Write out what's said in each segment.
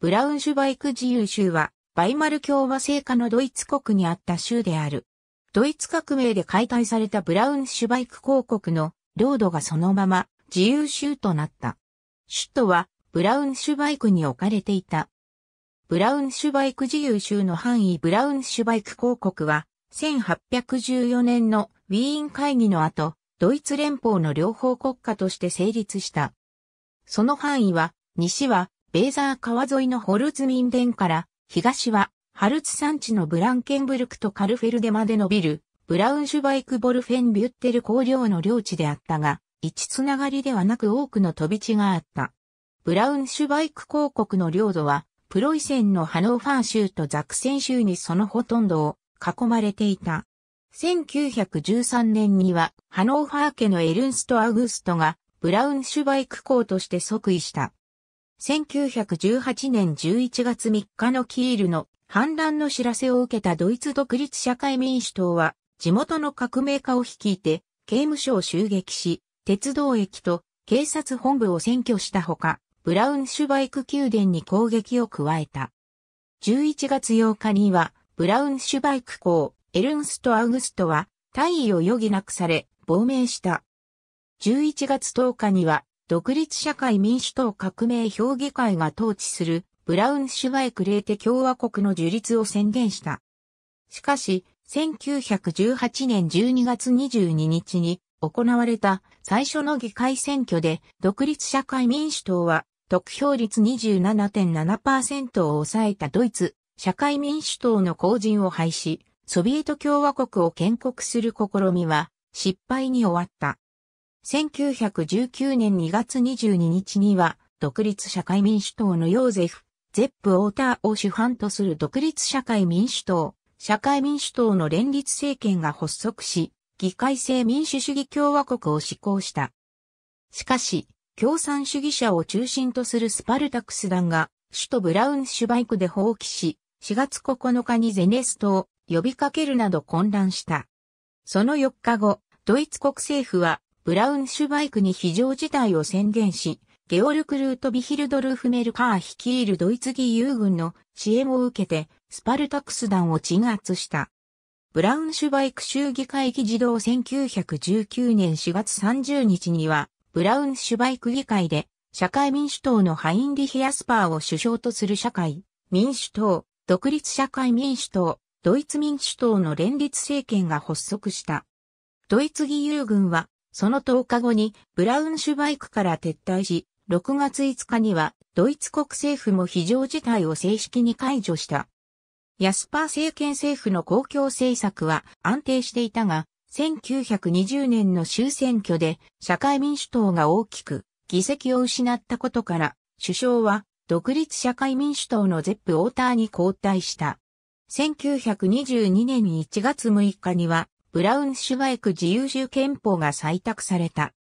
ブラウンシュバイク自由州は、バイマル共和制下のドイツ国にあった州である。ドイツ革命で解体されたブラウンシュバイク公国の領土がそのまま自由州となった。首都はブラウンシュバイクに置かれていた。ブラウンシュバイク自由州の範囲ブラウンシュバイク公国は1814年のウィーン会議の後、ドイツ連邦の両方国家として成立した。その範囲は西はベーザー川沿いのホルツミンデンから、東は、ハルツ山地のブランケンブルクとカルフェルデまで伸びる、ブラウンシュバイクボルフェンビュッテル工領の領地であったが、置つながりではなく多くの飛び地があった。ブラウンシュバイク公国の領土は、プロイセンのハノーファー州とザクセン州にそのほとんどを囲まれていた。1913年には、ハノーファー家のエルンスト・アググストが、ブラウンシュバイク公として即位した。1918年11月3日のキールの反乱の知らせを受けたドイツ独立社会民主党は、地元の革命家を率いて、刑務所を襲撃し、鉄道駅と警察本部を占拠したほか、ブラウンシュバイク宮殿に攻撃を加えた。11月8日には、ブラウンシュバイク公、エルンスト・アウグストは、退位を余儀なくされ、亡命した。11月10日には、独立社会民主党革命評議会が統治するブラウンシュバイクレーテ共和国の樹立を宣言した。しかし、1918年12月22日に行われた最初の議会選挙で独立社会民主党は得票率27.7%を抑えたドイツ社会民主党の後陣を廃止、ソビエト共和国を建国する試みは失敗に終わった。1919年2月22日には、独立社会民主党のヨーゼフ、ゼップ・オーターを主犯とする独立社会民主党、社会民主党の連立政権が発足し、議会制民主主義共和国を施行した。しかし、共産主義者を中心とするスパルタクス団が、首都ブラウンシュバイクで放棄し、4月9日にゼネストを呼びかけるなど混乱した。その4日後、ドイツ国政府はブラウンシュバイクに非常事態を宣言し、ゲオルク・ルート・ビヒルドルフ・メルカー率いるドイツ義勇軍の支援を受けて、スパルタクス団を鎮圧した。ブラウンシュバイク州議会議事堂1919年4月30日には、ブラウンシュバイク議会で、社会民主党のハインリヒ・アスパーを首相とする社会、民主党、独立社会民主党、ドイツ民主党の連立政権が発足した。ドイツ義勇軍はその10日後にブラウンシュバイクから撤退し、6月5日にはドイツ国政府も非常事態を正式に解除した。ヤスパー政権政府の公共政策は安定していたが、1920年の終選挙で社会民主党が大きく議席を失ったことから、首相は独立社会民主党のゼップ・オーターに交代した。1922年1月6日にはブラウンシュバイク自由州憲法が採択された。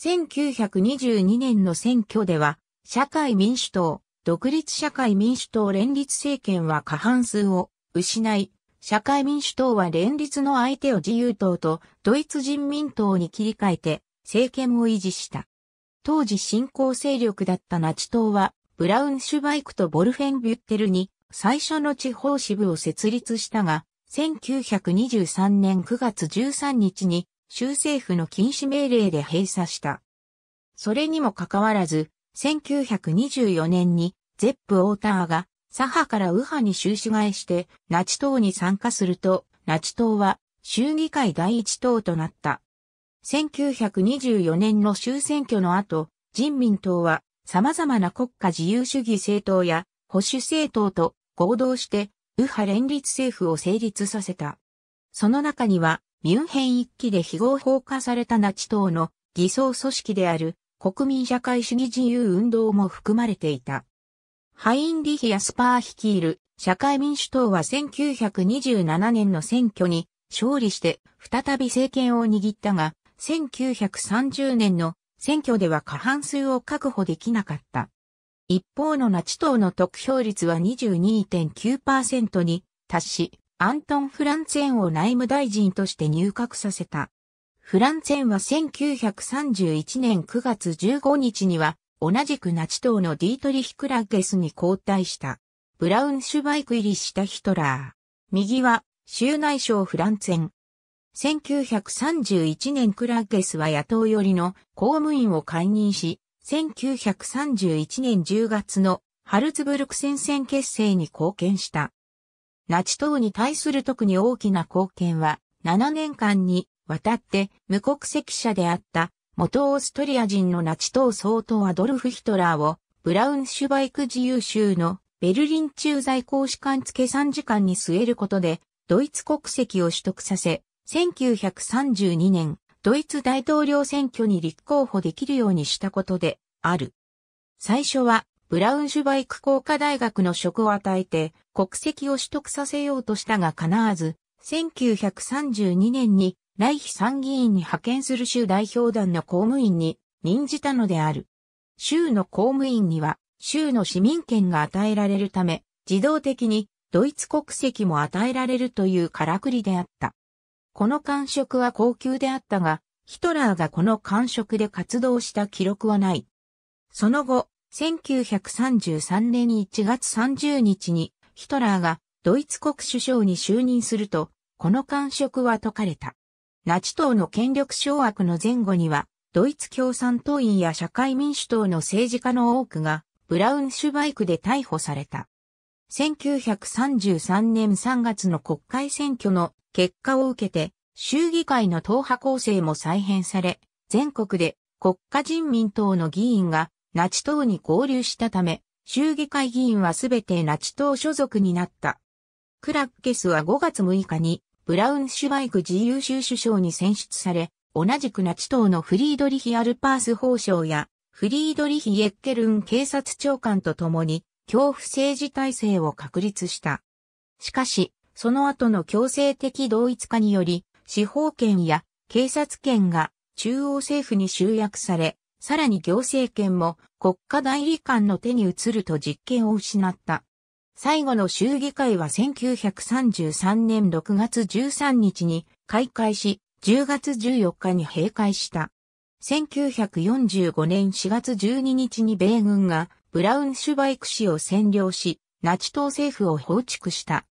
1922年の選挙では、社会民主党、独立社会民主党連立政権は過半数を失い、社会民主党は連立の相手を自由党とドイツ人民党に切り替えて政権を維持した。当時新興勢力だったナチ党は、ブラウンシュバイクとボルフェンビュッテルに最初の地方支部を設立したが、1923年9月13日に州政府の禁止命令で閉鎖した。それにもかかわらず、1924年にゼップ・オーターが左派から右派に収支替えしてナチ党に参加すると、ナチ党は衆議会第一党となった。1924年の州選挙の後、人民党は様々な国家自由主義政党や保守政党と合同して右派連立政府を成立させた。その中には、ミュンヘン一期で非合法化されたナチ党の偽装組織である国民社会主義自由運動も含まれていた。ハインリヒ・ヤスパー率いる社会民主党は1927年の選挙に勝利して再び政権を握ったが、1930年の選挙では過半数を確保できなかった。一方のナチ党の得票率は22.9%に達し、アントン・フランツェンを内務大臣として入閣させた。フランツェンは1931年9月15日には、同じくナチ党のディートリヒ・クラッゲスに交代した。ブラウンシュバイク入りしたヒトラー。右は、州内省フランツェン。1931年クラッゲスは野党寄りの公務員を解任し、1931年10月のハルツブルク戦線結成に貢献した。ナチ党に対する特に大きな貢献は、7年間にわたって無国籍者であった元オーストリア人のナチ党総統アドルフ・ヒトラーをブラウンシュバイク自由州のベルリン駐在公使館付け3時間に据えることでドイツ国籍を取得させ、1932年ドイツ大統領選挙に立候補できるようにしたことである。最初はブラウンシュバイク工科大学の職を与えて国籍を取得させようとしたが叶わず、1932年に来日参議院に派遣する州代表団の公務員に任じたのである。州の公務員には州の市民権が与えられるため、自動的にドイツ国籍も与えられるというからくりであった。この感触は高級であったが、ヒトラーがこの感触で活動した記録はない。その後、1933年1月30日にヒトラーがドイツ国首相に就任すると、この感触は解かれた。ナチ党の権力掌握の前後には、ドイツ共産党員や社会民主党の政治家の多くが、ブラウンシュバイクで逮捕された。1933年3月の国会選挙の結果を受けて、州議会の党派構成も再編され、全国で国家人民党の議員がナチ党に合流したため、州議会議員はすべてナチ党所属になった。クラッケスは5月6日にブラウンシュバイク自由州首相に選出され、同じくナチ党のフリードリヒ・アルパース法相やフリードリヒ・エッケルン警察長官と共に恐怖政治体制を確立した。しかし、その後の強制的同一化により、司法権や警察権が中央政府に集約され、さらに行政権も国家代理官の手に移ると実権を失った。最後の衆議会は1933年6月13日に開会し、10月14日に閉会した。1945年4月12日に米軍がブラウンシュバイク市を占領し、ナチ党政府を放逐した。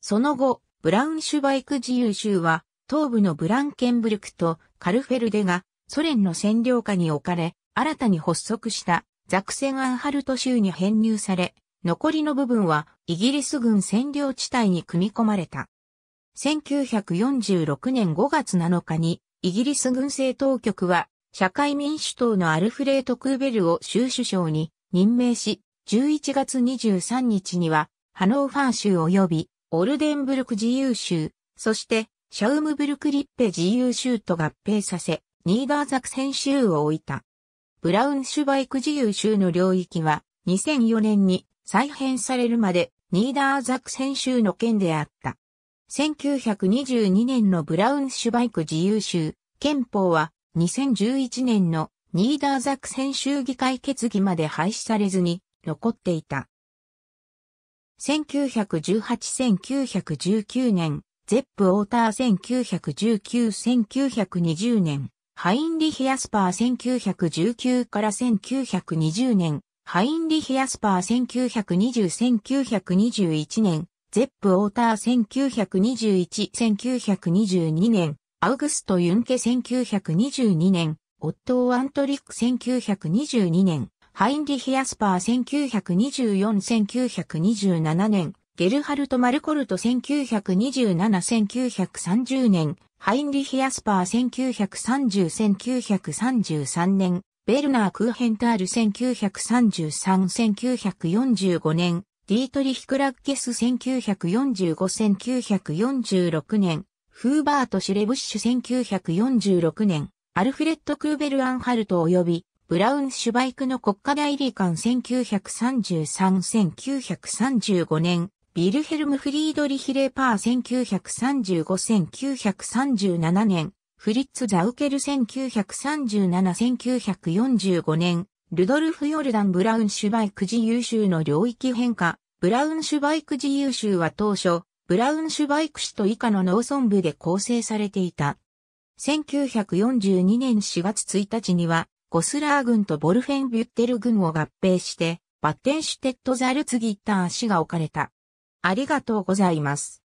その後、ブラウンシュバイク自由州は、東部のブランケンブルクとカルフェルデがソ連の占領下に置かれ、新たに発足したザクセンアンハルト州に編入され、残りの部分はイギリス軍占領地帯に組み込まれた。1946年5月7日にイギリス軍政当局は社会民主党のアルフレート・クーベルを州首相に任命し、11月23日にはハノーファー州及びオルデンブルク自由州、そしてシャウムブルクリッペ自由州と合併させ、ニーダーザクセン州を置いた。ブラウンシュバイク自由州の領域は2004年に再編されるまでニーダーザクセン州の県であった。1922年のブラウンシュバイク自由州憲法は2011年のニーダーザクセン州議会決議まで廃止されずに残っていた。1918-1919年、ゼップ・オーター1919-1920年、ハインリヒ・アスパー1919から1920年、ハインリヒ・アスパー1920-1921年、ゼップ・オーター1921-1922年、アウグスト・ユンケ1922年、オットー・アントリック1922年、ハインリヒ・アスパー1924-1927年、ゲルハルト・マルコルト1927-1930年、ハインリヒ・アスパー1930-1933年、ベルナー・クーヘンタール1933-1945年、ディートリヒ・クラッケス1945-1946年、フーバート・シュレブッシュ1946年、アルフレッド・クーベル・アンハルト及びブラウンシュバイクの国家代理官1933-1935年、ビルヘルム・フリードリヒ・レーパー1935-1937年、フリッツ・ザウケル1937-1945年、ルドルフ・ヨルダン・ブラウンシュバイク自由州の領域変化、ブラウンシュバイク自由州は当初、ブラウンシュバイク市と以下の農村部で構成されていた。1942年4月1日には、ゴスラー軍とボルフェンビュッテル軍を合併して、バッテンシュテットザルツギッター氏が置かれた。ありがとうございます。